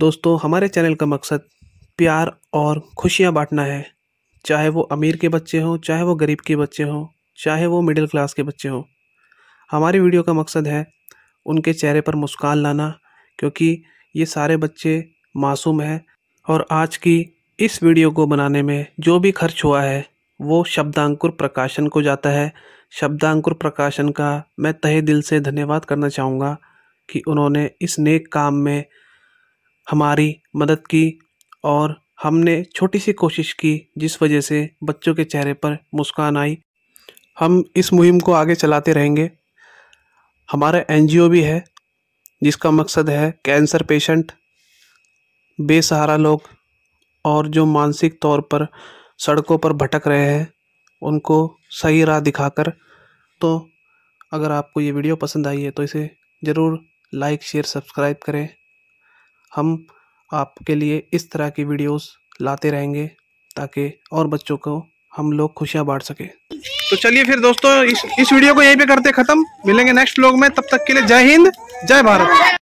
दोस्तों हमारे चैनल का मकसद प्यार और खुशियाँ बांटना है चाहे वो अमीर के बच्चे हों चाहे वो गरीब के बच्चे हों चाहे वो मिडिल क्लास के बच्चे हों हमारी वीडियो का मकसद है उनके चेहरे पर मुस्कान लाना क्योंकि ये सारे बच्चे मासूम हैं और आज की इस वीडियो को बनाने में जो भी खर्च हुआ है वो शब्दांकुर प्रकाशन को जाता है शब्दांकुर प्रकाशन का मैं तहे दिल से धन्यवाद करना चाहूँगा कि उन्होंने इस नेक काम में हमारी मदद की और हमने छोटी सी कोशिश की जिस वजह से बच्चों के चेहरे पर मुस्कान आई हम इस मुहिम को आगे चलाते रहेंगे हमारा एन भी है जिसका मकसद है कैंसर पेशेंट बेसहारा लोग और जो मानसिक तौर पर सड़कों पर भटक रहे हैं उनको सही राह दिखाकर तो अगर आपको ये वीडियो पसंद आई है तो इसे ज़रूर लाइक शेयर सब्सक्राइब करें हम आपके लिए इस तरह की वीडियोस लाते रहेंगे ताकि और बच्चों को हम लोग खुशियाँ बांट सकें तो चलिए फिर दोस्तों इस इस वीडियो को यहीं पे करते ख़त्म मिलेंगे नेक्स्ट व्लॉग में तब तक के लिए जय हिंद जय भारत